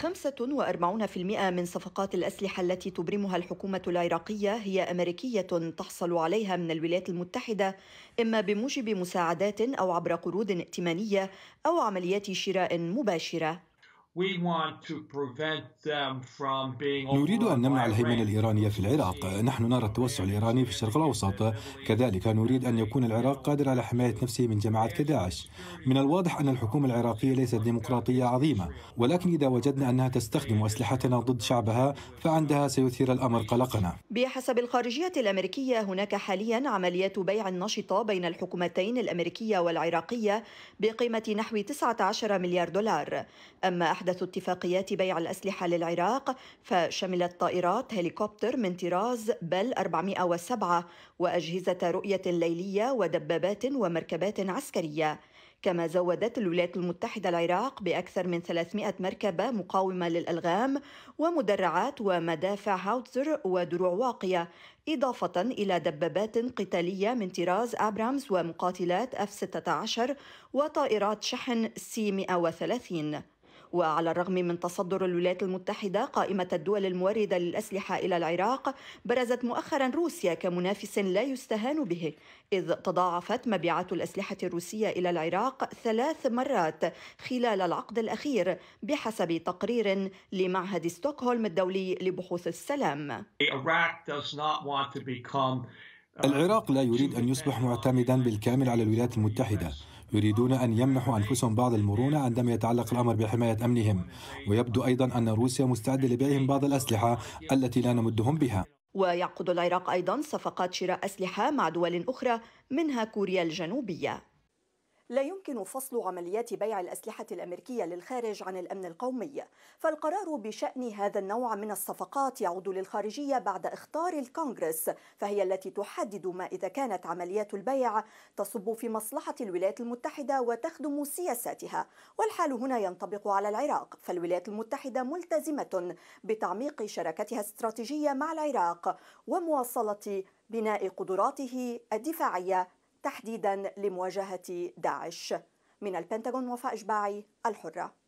45% من صفقات الأسلحة التي تبرمها الحكومة العراقية هي أمريكية تحصل عليها من الولايات المتحدة إما بموجب مساعدات أو عبر قروض ائتمانية أو عمليات شراء مباشرة نريد أن نمنع الهيمنة الإيرانية في العراق نحن نرى التوسع الإيراني في الشرق الأوسط كذلك نريد أن يكون العراق قادر على حماية نفسه من جماعات كداعش من الواضح أن الحكومة العراقية ليست ديمقراطية عظيمة ولكن إذا وجدنا أنها تستخدم أسلحتنا ضد شعبها فعندها سيثير الأمر قلقنا بحسب الخارجية الأمريكية هناك حاليا عمليات بيع نشطة بين الحكومتين الأمريكية والعراقية بقيمة نحو 19 مليار دولار أما أحدث اتفاقيات بيع الأسلحة للعراق فشملت طائرات هليكوبتر من طراز بل 407 وأجهزة رؤية ليلية ودبابات ومركبات عسكرية كما زودت الولايات المتحدة العراق بأكثر من 300 مركبة مقاومة للألغام ومدرعات ومدافع هاوتزر ودروع واقية إضافة إلى دبابات قتالية من طراز أبرامز ومقاتلات F-16 وطائرات شحن C-130 وعلى الرغم من تصدر الولايات المتحدة قائمة الدول الموردة للأسلحة إلى العراق برزت مؤخرا روسيا كمنافس لا يستهان به إذ تضاعفت مبيعات الأسلحة الروسية إلى العراق ثلاث مرات خلال العقد الأخير بحسب تقرير لمعهد ستوكهولم الدولي لبحوث السلام uh, العراق لا يريد أن يصبح معتمدا بالكامل على الولايات المتحدة يريدون أن يمنحوا أنفسهم بعض المرونة عندما يتعلق الأمر بحماية أمنهم ويبدو أيضا أن روسيا مستعدة لبيعهم بعض الأسلحة التي لا نمدهم بها ويعقد العراق أيضا صفقات شراء أسلحة مع دول أخرى منها كوريا الجنوبية لا يمكن فصل عمليات بيع الأسلحة الأمريكية للخارج عن الأمن القومي فالقرار بشأن هذا النوع من الصفقات يعود للخارجية بعد إخطار الكونغرس فهي التي تحدد ما إذا كانت عمليات البيع تصب في مصلحة الولايات المتحدة وتخدم سياساتها والحال هنا ينطبق على العراق فالولايات المتحدة ملتزمة بتعميق شراكتها الاستراتيجية مع العراق ومواصلة بناء قدراته الدفاعية تحديدا لمواجهة داعش من البنتاغون وفاء اشباعي الحرة